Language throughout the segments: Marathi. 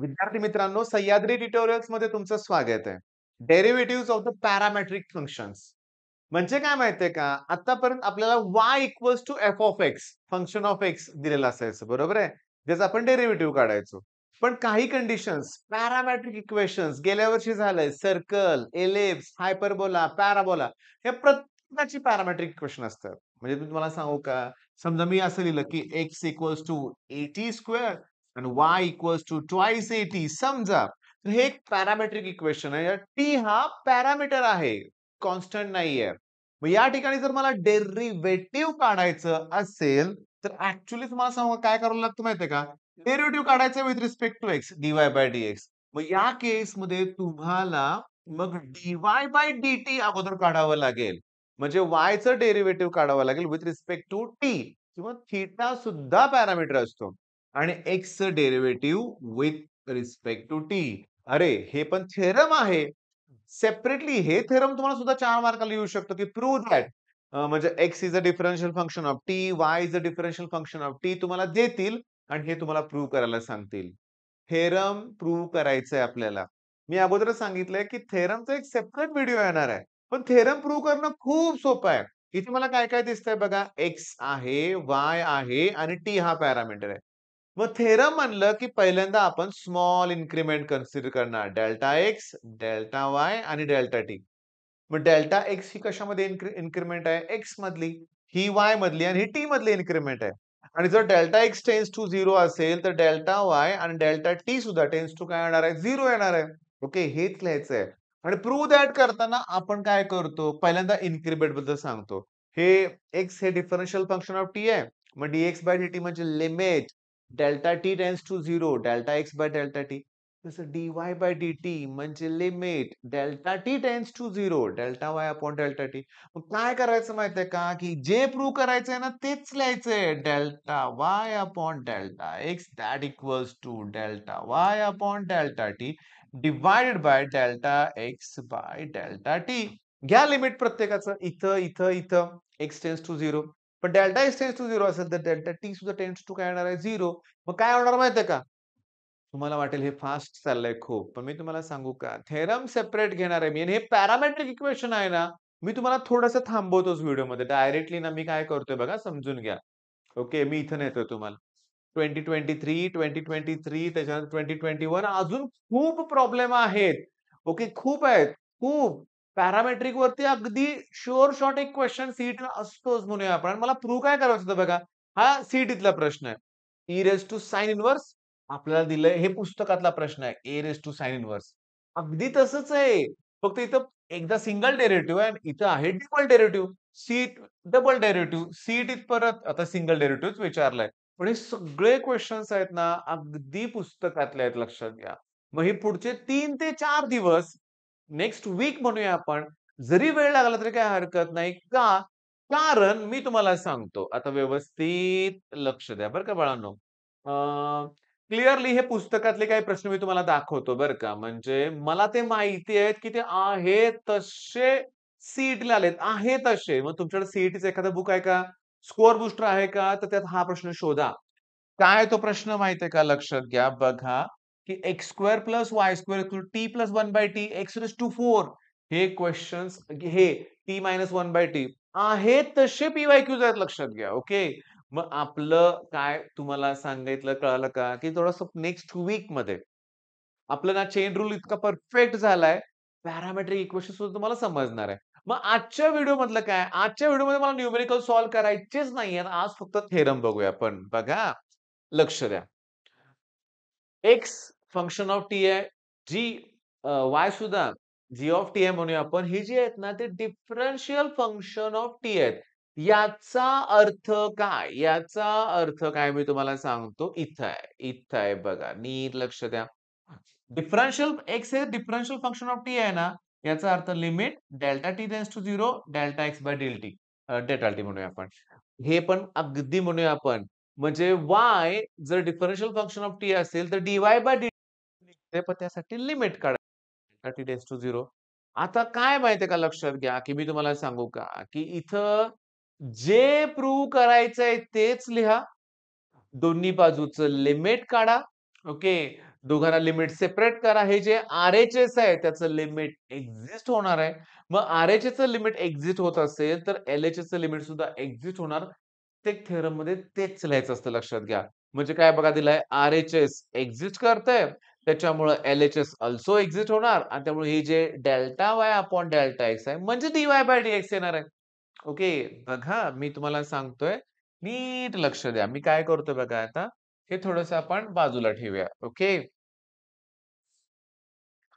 विद्यार्थी मित्रांनो सह्याद्री ट्युटोरियल्स मध्ये तुमचं स्वागत आहे derivative of the parametric functions म्हणजे काय माहितीये का आतापर्यंत आपल्याला Y equals to F of X function of X दिलेलं असायचं बरोबर आहे ज्याचं आपण डेरिव्हेटिव्ह काढायचो पण काही कंडिशन्स पॅरामॅट्रिक इक्वेशन्स गेल्या वर्षी झालंय सर्कल एलेप्स हायपरबोला पॅराबोला हे प्रत्येकाची पॅरामॅट्रिक इक्वेशन असतात म्हणजे तुम्हाला सांगू का समजा मी असं लिहिलं की X equals to A T square आणि Y equals to A T समजा तर हे एक पॅरामेट्रिक इक्वेशन आहे टी हा पॅरामीटर आहे कॉन्स्टंट नाहीये मग या ठिकाणी जर मला डेरिव्हेटिव्ह काढायचं असेल तर ऍक्च्युली तुम्हाला सांगू काय करावं लागतं माहितीये का डेरिव्हेटिव्ह काढायचं with respect to X D Y by D X मग या केस मध्ये तुम्हाला मग डीवाय बाय डी टी अगोदर काढावं लागेल म्हणजे वायचं डेरिव्हेटिव्ह काढावं लागेल विथ रिस्पेक्ट टू टी किंवा थीटा सुद्धा पॅरामीटर असतो आणि X derivative with respect to T अरे हे पण थेरम आहे सेपरेटली हे थेरम तुम्हाला सुद्धा चार मार्काला येऊ शकतो की प्रूव्ह दॅट म्हणजे X is a differential function of T Y is a differential function of T तुम्हाला देतील आणि हे तुम्हाला प्रूव्ह करायला सांगतील थेरम प्रूव्ह करायचंय आपल्याला मी अगोदरच सांगितलंय की थेरमचा एक सेपरेट व्हिडिओ येणार आहे पण थेरम प्रूव्ह करणं खूप सोपं आहे इथे मला काय काय दिसतंय बघा एक्स आहे वाय आहे आणि टी हा पॅरामीटर आहे मग थेरम म्हणलं की पहिल्यांदा आपण स्मॉल इन्क्रीमेंट कन्सिडर करणार डेल्टा एक्स डेल्टा वाय आणि डेल्टा टी मग डेल्टा एक्स ही कशामध्ये इन्क्रिमेंट आहे एक्स मधली ही वाय मधली आणि ही टी मधली इन्क्रिमेंट आहे आणि जर delta x tends to zero असेल तर डेल्टा वाय आणि डेल्टा टी सुद्धा टेन्स टू काय येणार आहे झिरो येणार आहे ओके हेच लिहायचं आहे आणि प्रूव्ह दॅट करताना आपण काय करतो पहिल्यांदा इन्क्रिमेंट बद्दल सांगतो हे एक्स हे डिफरन्शियल फंक्शन ऑफ टी आहे मग D x by D T म्हणजे limit delta t tends to 0, delta x by delta t. This is dy by dt, म्हणजे limit delta T tends to zero delta Y upon delta T मग काय करायचं माहितीये का की जे प्रूव्ह करायचंय ना तेच लिहायचंय delta Y upon delta X that equals to delta Y upon delta T divided by delta X by delta T घ्या लिमिट प्रत्येकाचं इथं इथं इथं एक्स टेन्स टू जीरो पण delta S tends to zero असेल तर डेल्टा टी सुद्धा टेन्स टू काय होणार आहे झिरो मग काय होणार माहितीये का तुम्हाला वाटेल हे फास्ट चाललंय खूप पण मी तुम्हाला सांगू का थेरम सेपरेट घेणार आहे मी हे पॅरामेट्रिक इक्वेशन आहे ना मी तुम्हाला थोडंसं थांबवतोच व्हिडिओमध्ये डायरेक्टली ना मी काय करतोय बघा समजून घ्या ओके मी इथं नेतोय तुम्हाला twenty twenty three twenty twenty three त्याच्यानंतर ट्वेंटी ट्वेंटी वन अजून खूप प्रॉब्लेम आहेत ओके खूप आहेत खूप पॅरामेट्रिक वरती अगदी शुअर शॉर्ट एक क्वेश्चन सीट असतोच म्हणूया आपण मला प्रूव्ह काय करायचं होतं बघा हा सीट इथला प्रश्न आहे E raise to sine inverse आपल्याला दिलंय हे पुस्तकातला प्रश्न आहे A raise to sine inverse अगदी तसंच आहे फक्त इथं एकदा सिंगल डेरेटिव्ह आहे इथं आहे double derivative sheet double derivative sheet इथ परत आता सिंगल डेरेटिव्ह विचारलाय पण हे सगळे क्वेश्चन्स आहेत ना अगदी पुस्तकातले आहेत लक्षात घ्या मग हे पुढचे तीन ते चार दिवस नेक्स्ट वीक म्हणूया आपण जरी वेळ लागला तरी काय हरकत नाही का कारण मी तुम्हाला सांगतो आता व्यवस्थित लक्ष द्या बरं का बाळांनो क्लिअरली हे पुस्तकातले काही प्रश्न मी तुम्हाला दाखवतो बरं का म्हणजे मला ते माहिती आहेत की ते आहे तसे सीट आलेत आहे तसे मग तुमच्याकडे सीईटीचं एखादं बुक आहे का स्कोअर बुस्टर आहे का तर त्यात हा प्रश्न शोधा काय तो प्रश्न माहिती आहे का लक्षात घ्या बघा की X square plus Y square T plus one by T X raise to four हे क्वेश्चन्स हे T minus one by T आहे तसे पीवाय क्यूज आहेत लक्षात घ्या ओके मग आपलं काय तुम्हाला सांगितलं कळालं का की थोडस नेक्स्ट वीक मध्ये आपलं ना चेन रूल इतका परफेक्ट झालाय पॅरामेट्रिक इक्वेशन सुद्धा तुम्हाला समजणार आहे मग आजच्या व्हिडिओ मधलं काय आजच्या व्हिडिओमध्ये मला न्यूमेरिकल सॉल्व्ह करायचेच नाही आज फक्त थेरम बघूया आपण बघा लक्ष द्या एक्स फंक्शन ऑफ टी आहे जी वाय सुद्धा जी ऑफ टी आहे म्हणूया आपण ही जी आहेत ना ते डिफरन्शियल फंक्शन ऑफ टी आहेत याचा अर्थ काय याचा अर्थ काय मी तुम्हाला सांगतो इथं आहे इथं आहे बघा नीट लक्ष द्या डिफरन्शियल एक्स हे डिफरन्शियल फंक्शन ऑफ टी आहे ना याचा अर्थ limit delta T tends to zero delta X by delta T delta T म्हणूया आपण हे पण अगदी म्हणूया आपण म्हणजे वाय जर डिफरन्शियल फंक्शन ऑफ टी असेल तर डीवाय बाय डी पण त्यासाठी लिमिट काढायची डेज टू झिरो आता काय आहे का लक्षात घ्या की मी तुम्हाला सांगू का की इथं जे प्रूव्ह करायचंय तेच लिहा दोन्ही बाजूचं लिमिट काढा ओके दोघांना लिमिट सेपरेट करा हे जे आर एच एस आहे त्याचं लिमिट एक्झिस्ट होणार आहे मग R H S limit exist होत असेल तर एल एच लिमिट सुद्धा एक्झिस्ट होणार प्रत्येक थेरम मध्ये तेच लिहायचं असतं लक्षात घ्या म्हणजे काय बघा दिलाय आर एच एस एक्झिस्ट करतंय त्याच्यामुळे L H S also exist होणार आणि त्यामुळे हे जे delta Y upon delta X आहे म्हणजे D Y by D X येणार आहे ओके बघा मी तुम्हाला सांगतोय नीट लक्ष द्या मी काय करतोय बघा आता हे थोडस आपण बाजूला ठेवूया ओके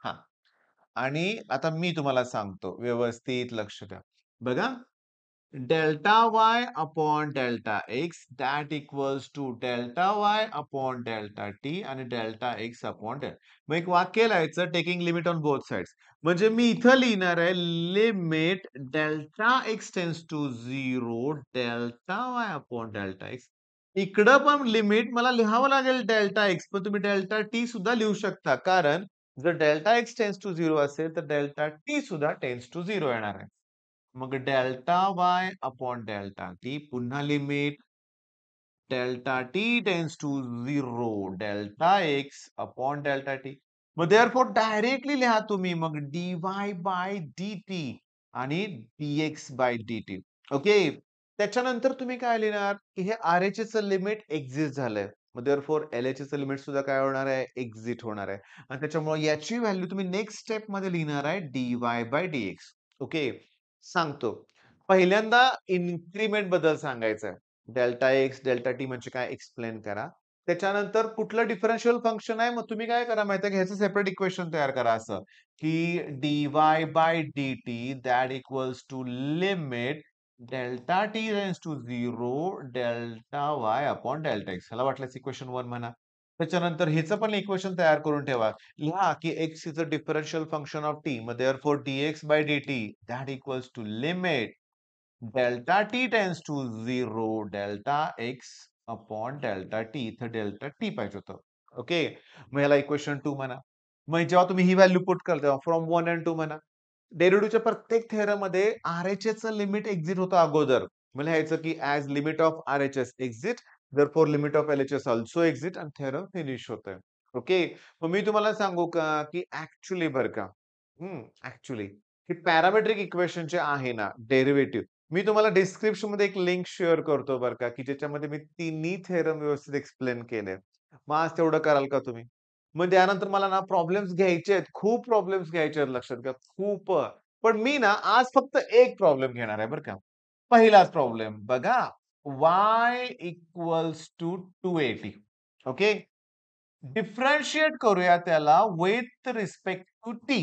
हा आणि आता मी तुम्हाला सांगतो व्यवस्थित लक्ष द्या बघा delta y upon delta x that equals to delta y upon delta t आणि डेल्टा x अपॉन delta मग एक वाक्य लिहायचं taking limit on both sides म्हणजे मी इथं लिहिणार आहे limit delta x tends to zero delta Y upon delta X इकडं पण लिमिट मला लिहावं लागेल डेल्टा एक्स पण तुम्ही डेल्टा टी सुद्धा लिहू शकता कारण जर delta x tends to zero असेल तर डेल्टा टी सुद्धा टेन्स टू झिरो येणार आहे मग delta Y upon delta t पुन्हा limit delta T tends to zero delta x upon delta T मग फोर डायरेक्टली लिहा तुम्ही मग d Y by D t आणि d x by D t okay त्याच्यानंतर तुम्ही काय लिहिणार की हे आर एच एचं लिमिट एक्झिस्ट झालंय मग फोर एल एच एचं लिमिट सुद्धा काय होणार आहे एक्झिट होणार आहे आणि त्याच्यामुळे याची व्हॅल्यू तुम्ही नेक्स्ट स्टेप मध्ये लिहिणार आहे d Y by D x okay सांगतो पहिल्यांदा इन्क्रीमेंट बद्दल सांगायचं डेल्टा एक्स डेल्टा टी म्हणजे काय एक्सप्लेन करा त्याच्यानंतर कुठलं डिफरन्शियल फंक्शन आहे मग तुम्ही काय करा माहिती घ्यायचं सेपरेट इक्वेशन तयार करा असं की d Y by D t that equals to limit delta t tends to zero delta Y upon delta x ह्याला वाटलं इक्वेशन वन म्हणा त्याच्यानंतर हेच पण इक्वेशन तयार करून ठेवा लिहा की x is a differential function of t मध्ये for d x by D t that equals to limit delta T tends to zero delta x upon delta t इथं डेल्टा टी पाहिजे होतं ओके मग याला इक्वेशन टू म्हणा मग जेव्हा तुम्ही ही व्हॅल्यू पुट करता फ्रॉम वन अँड टू म्हणा डेरिडूच्या प्रत्येक थेअरमध्ये R H S limit exit होतं अगोदर मला ह्यायचं की as limit of R H S exit therefore limit of LHS also exit and theorem finish होतोय ओके मग मी तुम्हाला सांगू का की ऍक्च्युली बर का हम्म ऍक्च्युली हे पॅरामेट्रिक इक्वेशन जे आहे ना डेरिव्हेटिव्ह मी तुम्हाला डिस्क्रिप्शन मध्ये एक लिंक शेअर करतो बरं का की ज्याच्यामध्ये मी तिन्ही थेरम व्यवस्थित एक्सप्लेन केले मग आज तेवढं कराल का तुम्ही मग त्यानंतर मला ना प्रॉब्लेम्स घ्यायचे आहेत खूप प्रॉब्लेम्स घ्यायचे आहेत लक्षात घ्या खूप पण मी ना आज फक्त एक प्रॉब्लेम घेणार आहे बरं का पहिलाच प्रॉब्लेम बघा y equals to two a t okay differentiate करूया त्याला विथ रिस्पेक्ट टू टी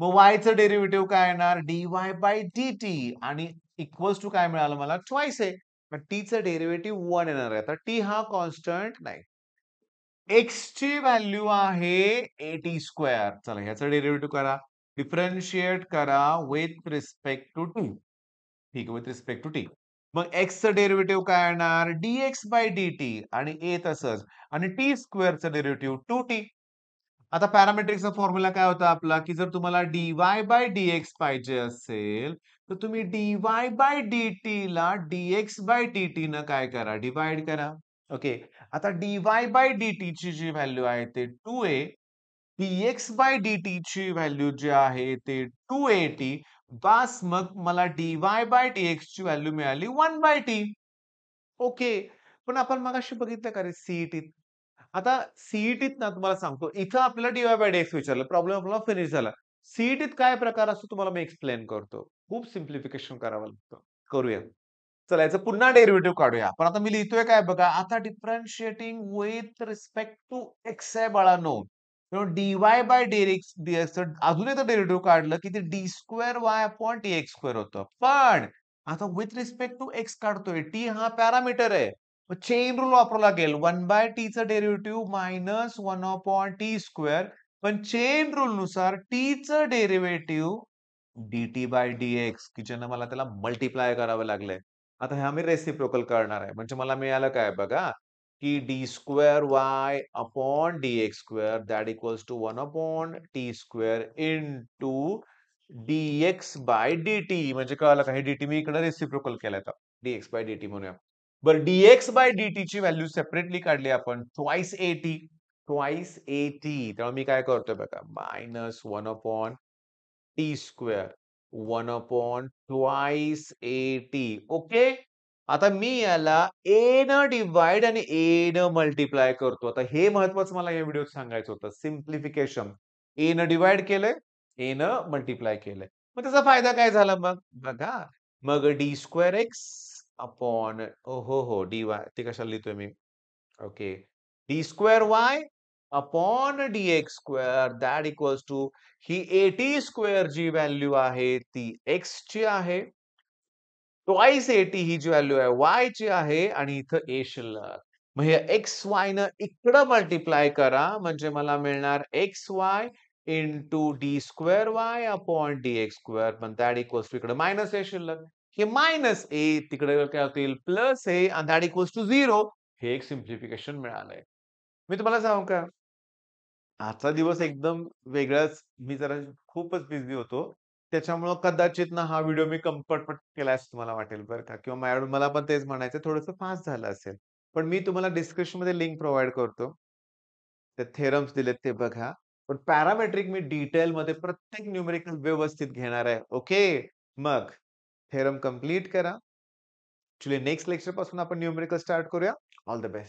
मग वायचं डेरिव्हेटिव्ह काय येणार d Y by D t आणि इक्वल्स टू काय मिळालं मला चॉईस आहे टीचं डेरिव्हेटिव्ह वन येणार आहे आता टी हा कॉन्स्टंट नाही एक्स ची व्हॅल्यू आहे एटी स्क्वेअर चला ह्याचं डेरिव्हेटिव्ह करा डिफरन्शिएट करा विथ रिस्पेक्ट टू टी ठीक आहे विथ रिस्पेक्ट टू टी मग एक्सचं डेरिव्हेटिव्ह काय येणार d x by D t आणि ए तसंच आणि टी स्क्वेअरचं डेरिव्हेटिव्ह टू टी आता पॅरामेट्रिकचा फॉर्म्युला काय होता आपला की जर तुम्हाला d Y by D x पाहिजे असेल तर तुम्ही d Y by D t ला d x by D t न काय करा डिवाइड करा ओके आता d Y by D t ची जी व्हॅल्यू आहे ते two a d x by D t ची व्हॅल्यू जी आहे ते टू ए टी बास मग मला d Y by D x ची व्हॅल्यू मिळाली वन बाय टी ओके पण आपण मग अशी बघितलं का रे सीईटीत e आता सीईटीत e ना तुम्हाला सांगतो इथं आपल्याला डीवाय बाय डी एक्स विचारलं प्रॉब्लेम आपला फिनिश झाला सीईटीत e काय प्रकार असतो तुम्हाला मी एक्सप्लेन करतो खूप सिम्प्लिफिकेशन करावं लागतं करूया चला याचं पुन्हा डेरिव्हेटिव्ह काढूया पण आता मी लिहितोय काय बघा आता differentiating with respect to x आहे बाळानो d y d Y by d x डीएक्सचं अजून एकदा डेरिव्हेटिव्ह काढलं की ते d square y upon t x square होतं पण आता विथ रिस्पेक्ट टू एक्स काढतोय टी हा पॅरामीटर आहे चेन रूल वापरू लागेल वन बाय टी टीचं derivative minus one upon t square पण चेन रूल नुसार टीचं derivative d t by D x कि मला त्याला मल्टिप्लाय करावं लागलंय आता ह्या मी रेसिप्रोकल करणार आहे म्हणजे मला मिळालं काय बघा कि d square y upon d x square that equals to one upon t square in two d x by D T म्हणजे कळलं का हे डी टी मी इकडे रेसिप्रोकल केलाय का d x by D t म्हणूया बरं d x by D t ची व्हॅल्यू सेपरेटली काढली आपण twice a t twice a t तेव्हा मी काय करतोय बघा minus one upon t square one upon twice a t okay आता मी याला ए न डिवाइड आणि ए न मल्टिप्लाय करतो आता हे महत्वाचं मला या व्हिडिओत सांगायचं होतं सिम्प्लिफिकेशन ए न डिवाइड केलंय ए न मल्टिप्लाय केलंय मग त्याचा फायदा काय झाला मग बघा मग डी स्क्वेअर एक्स अपॉन हो हो डी हो, वाय ते कशाला लिहितोय मी okay d square y upon d x square that equals to ही एटी स्क्वेअर जी व्हॅल्यू आहे ती ची आहे तो एटी ही जी व्हॅल्यू आहे वाय ची आहे आणि इथं ए शिल्लक मग हे एक्स वाय न इकडं मल्टिप्लाय करा म्हणजे मला मिळणार x y in two d square y upon d x square पण दॅट इक्वल्स टू इकडे मायनस ए शिल्लक हे मायनस ए तिकडे काय होतील प्लस ए आणि दॅट इक्वल्स टू झिरो हे एक सिम्प्लिफिकेशन मिळालंय मी तुम्हाला सांगू का आजचा दिवस एकदम वेगळाच मी जरा खूपच बिझी होतो त्याच्यामुळं कदाचित ना हा व्हिडिओ मी कम्फर्ट पण केला असं तुम्हाला वाटेल बरं का किंवा माझ्याकडून मला पण तेच म्हणायचं थोडंसं फास्ट झालं असेल. पण मी तुम्हाला डिस्क्रिप्शनमध्ये लिंक प्रोव्हाइड करतो. ते थेरम्स दिलेत ते बघा. पण पॅरामेट्रिक मी डिटेलमध्ये प्रत्येक न्यूमेरिकल व्यवस्थित घेणार आहे. ओके. मग थेरम कंप्लीट करा. ॲक्च्युली नेक्स्ट लेक्चरपासून आपण न्यूमेरिकल स्टार्ट करूया. All the best.